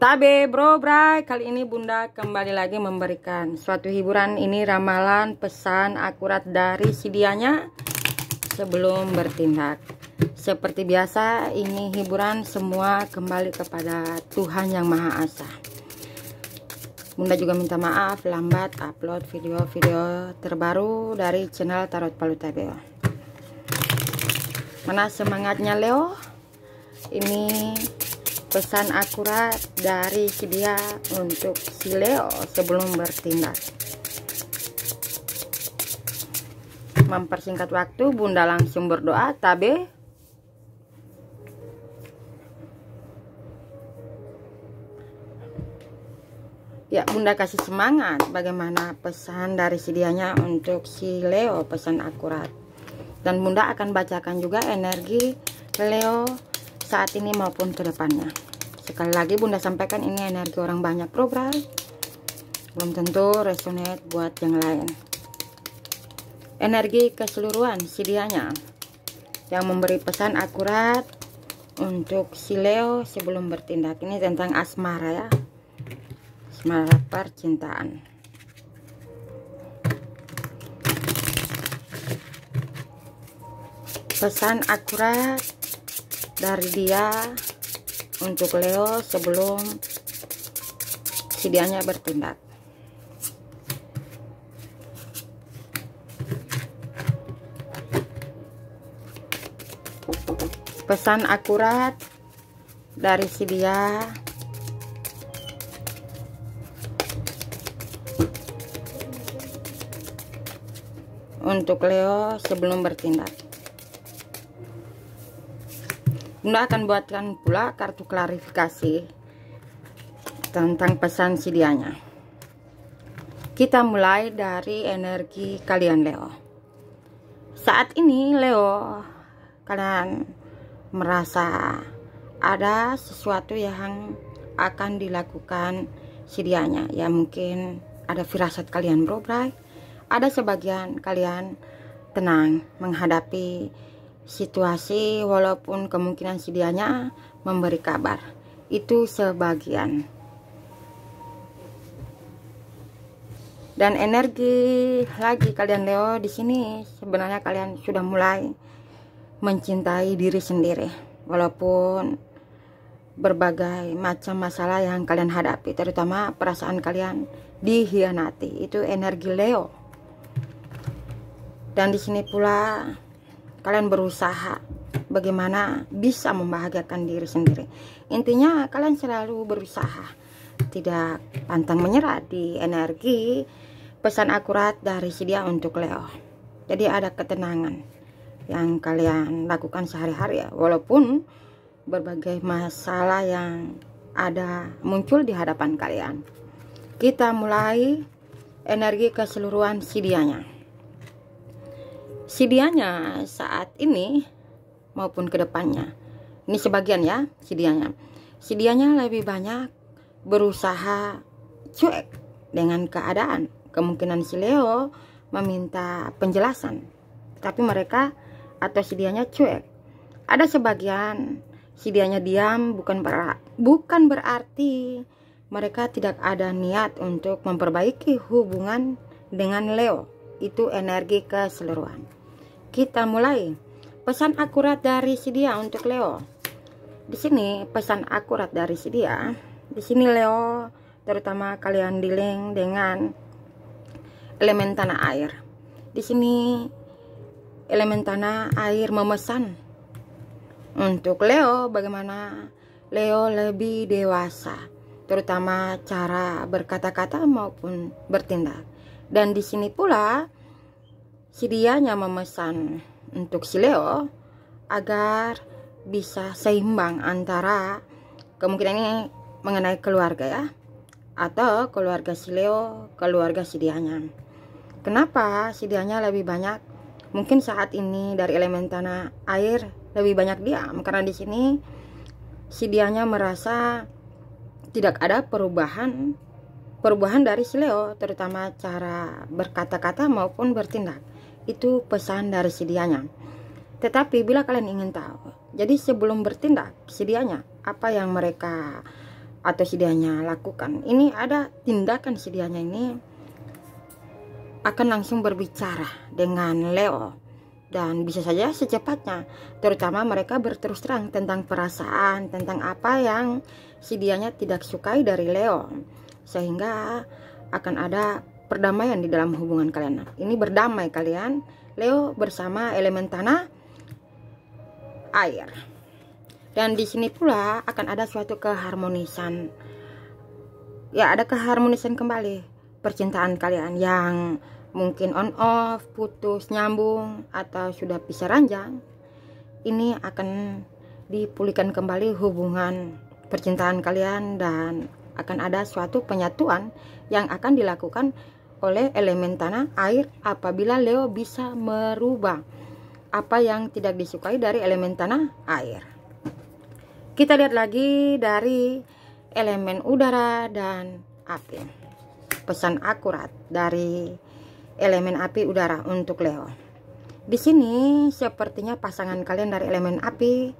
Tabe Bro Bray, kali ini Bunda kembali lagi memberikan suatu hiburan ini ramalan pesan akurat dari si sebelum bertindak. Seperti biasa, ini hiburan semua kembali kepada Tuhan Yang Maha Esa. Bunda juga minta maaf lambat upload video-video terbaru dari channel Tarot Palu Tabe. Mana semangatnya Leo? Ini pesan akurat dari si dia untuk si Leo sebelum bertindak mempersingkat waktu bunda langsung berdoa tabe ya bunda kasih semangat bagaimana pesan dari si dianya untuk si Leo pesan akurat dan bunda akan bacakan juga energi Leo saat ini maupun kedepannya sekali lagi bunda sampaikan ini energi orang banyak program belum tentu resonate buat yang lain energi keseluruhan dianya yang memberi pesan akurat untuk si Leo sebelum bertindak ini tentang asmara ya asmara percintaan pesan akurat dari dia untuk Leo sebelum si bertindak pesan akurat dari si dia untuk Leo sebelum bertindak Bunda akan buatkan pula kartu klarifikasi tentang pesan Sidianya. Kita mulai dari energi kalian Leo. Saat ini Leo, kalian merasa ada sesuatu yang akan dilakukan Sidianya. Ya mungkin ada firasat kalian berbrai, ada sebagian kalian tenang menghadapi situasi walaupun kemungkinan sedianya memberi kabar itu sebagian dan energi lagi kalian Leo di sini sebenarnya kalian sudah mulai mencintai diri sendiri walaupun berbagai macam masalah yang kalian hadapi terutama perasaan kalian dihianati itu energi Leo dan di sini pula kalian berusaha bagaimana bisa membahagiakan diri sendiri intinya kalian selalu berusaha tidak pantang menyerah di energi pesan akurat dari Sidia untuk Leo jadi ada ketenangan yang kalian lakukan sehari-hari ya walaupun berbagai masalah yang ada muncul di hadapan kalian kita mulai energi keseluruhan sidianya sidianya saat ini maupun kedepannya ini sebagian ya sidianya sidianya lebih banyak berusaha cuek dengan keadaan kemungkinan si Leo meminta penjelasan tapi mereka atau sidianya cuek ada sebagian sidianya diam bukan ber bukan berarti mereka tidak ada niat untuk memperbaiki hubungan dengan Leo itu energi keseluruhan kita mulai. Pesan akurat dari si dia untuk Leo. Di sini pesan akurat dari si dia Di sini Leo terutama kalian dealing dengan elemen tanah air. Di sini elemen tanah air memesan untuk Leo bagaimana Leo lebih dewasa terutama cara berkata-kata maupun bertindak. Dan di sini pula Sirianya memesan untuk si Leo agar bisa seimbang antara kemungkinan ini mengenai keluarga ya atau keluarga si Leo, keluarga si Dianya. Kenapa si Dianya lebih banyak? Mungkin saat ini dari elemen tanah air lebih banyak diam karena di sini si Dianya merasa tidak ada perubahan perubahan dari si Leo terutama cara berkata-kata maupun bertindak. Itu pesan dari sedianya. Tetapi bila kalian ingin tahu, jadi sebelum bertindak sedianya apa yang mereka atau sedianya lakukan, ini ada tindakan sedianya ini akan langsung berbicara dengan Leo dan bisa saja secepatnya terutama mereka berterus terang tentang perasaan tentang apa yang sedianya tidak sukai dari Leo sehingga akan ada perdamaian di dalam hubungan kalian. Nah, ini berdamai kalian, Leo bersama elemen tanah, air. Dan di sini pula akan ada suatu keharmonisan. Ya, ada keharmonisan kembali percintaan kalian yang mungkin on off, putus nyambung atau sudah pisah ranjang. Ini akan dipulihkan kembali hubungan percintaan kalian dan akan ada suatu penyatuan yang akan dilakukan oleh elemen tanah air apabila Leo bisa merubah apa yang tidak disukai dari elemen tanah air. Kita lihat lagi dari elemen udara dan api. Pesan akurat dari elemen api udara untuk Leo. Di sini sepertinya pasangan kalian dari elemen api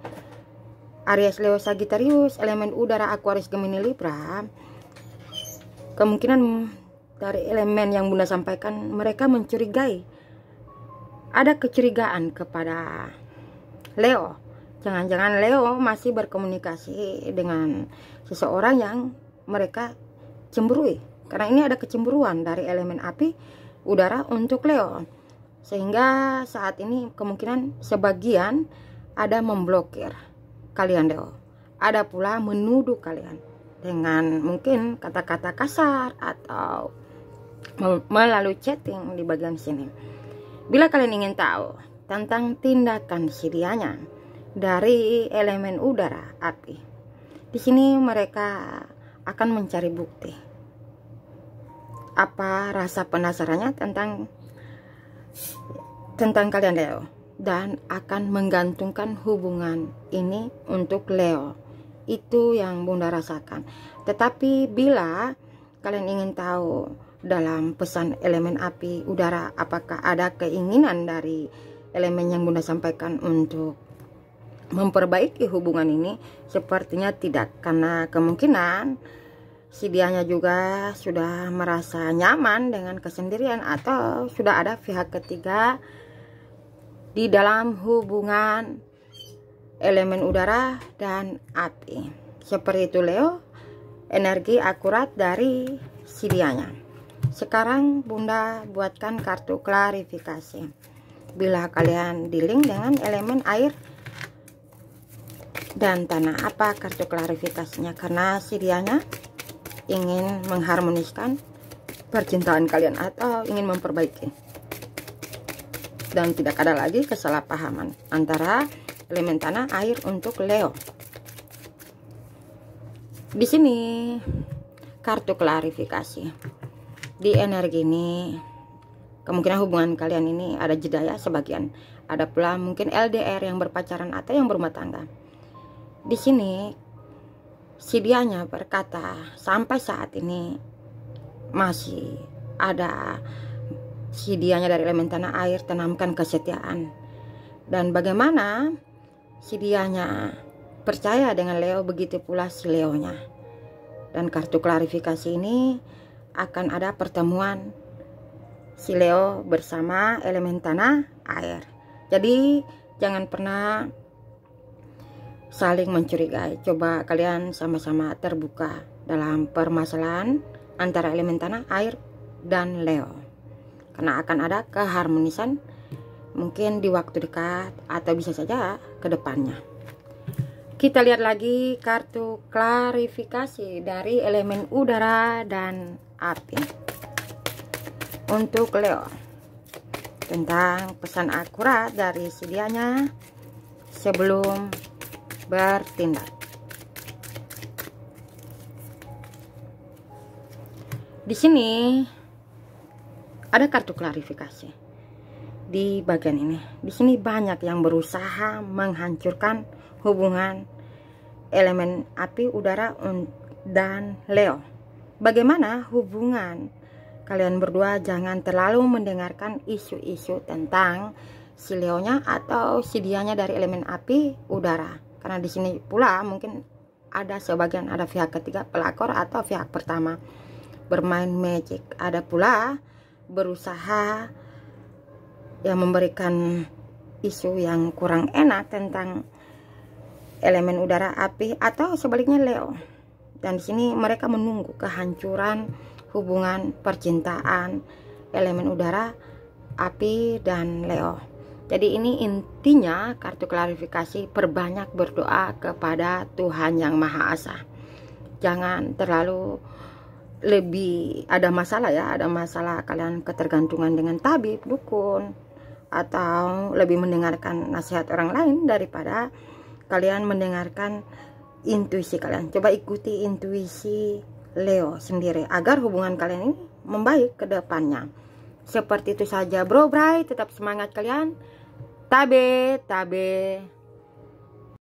Aries Leo Sagittarius, elemen udara Aquarius Gemini Libra Kemungkinan dari elemen yang Bunda sampaikan, mereka mencurigai. Ada kecurigaan kepada Leo. Jangan-jangan Leo masih berkomunikasi dengan seseorang yang mereka cemburui Karena ini ada kecemburuan dari elemen api udara untuk Leo. Sehingga saat ini kemungkinan sebagian ada memblokir kalian Leo. Ada pula menuduh kalian dengan mungkin kata-kata kasar atau melalui chatting di bagian sini. Bila kalian ingin tahu tentang tindakan sirianya dari elemen udara api, di sini mereka akan mencari bukti. Apa rasa penasarannya tentang tentang kalian Leo dan akan menggantungkan hubungan ini untuk Leo itu yang Bunda rasakan. Tetapi bila kalian ingin tahu dalam pesan elemen api udara apakah ada keinginan dari elemen yang Bunda sampaikan untuk memperbaiki hubungan ini sepertinya tidak karena kemungkinan si dianya juga sudah merasa nyaman dengan kesendirian atau sudah ada pihak ketiga di dalam hubungan elemen udara dan api seperti itu Leo energi akurat dari sidianya sekarang Bunda buatkan kartu klarifikasi bila kalian dealing dengan elemen air dan tanah apa kartu klarifikasinya karena sidianya ingin mengharmoniskan percintaan kalian atau ingin memperbaiki dan tidak ada lagi kesalahpahaman antara elemen tanah air untuk Leo di sini kartu klarifikasi di energi ini kemungkinan hubungan kalian ini ada jeda ya sebagian ada pula mungkin LDR yang berpacaran atau yang berumah tangga di sini si dianya berkata sampai saat ini masih ada si dianya dari elemen tanah air tanamkan kesetiaan dan bagaimana si dianya percaya dengan Leo begitu pula si Leonya. Dan kartu klarifikasi ini akan ada pertemuan si Leo bersama elemen tanah air. Jadi jangan pernah saling mencurigai. Coba kalian sama-sama terbuka dalam permasalahan antara elemen tanah air dan Leo. Karena akan ada keharmonisan mungkin di waktu dekat atau bisa saja ke depannya kita lihat lagi kartu klarifikasi dari elemen udara dan api untuk Leo tentang pesan akurat dari sedianya sebelum bertindak di sini ada kartu klarifikasi di bagian ini. Di sini banyak yang berusaha menghancurkan hubungan elemen api, udara, dan Leo. Bagaimana hubungan kalian berdua jangan terlalu mendengarkan isu-isu tentang si Leonya atau si dianya dari elemen api, udara. Karena di sini pula mungkin ada sebagian ada pihak ketiga pelakor atau pihak pertama bermain magic. Ada pula berusaha yang memberikan isu yang kurang enak tentang elemen udara api atau sebaliknya Leo. Dan di sini mereka menunggu kehancuran hubungan percintaan elemen udara api dan Leo. Jadi ini intinya kartu klarifikasi perbanyak berdoa kepada Tuhan yang Maha Esa. Jangan terlalu lebih ada masalah ya, ada masalah kalian ketergantungan dengan tabib, dukun, atau lebih mendengarkan nasihat orang lain daripada kalian mendengarkan intuisi kalian. Coba ikuti intuisi Leo sendiri agar hubungan kalian ini membaik ke depannya. Seperti itu saja, Bro Bright Tetap semangat kalian. Tabe, tabe.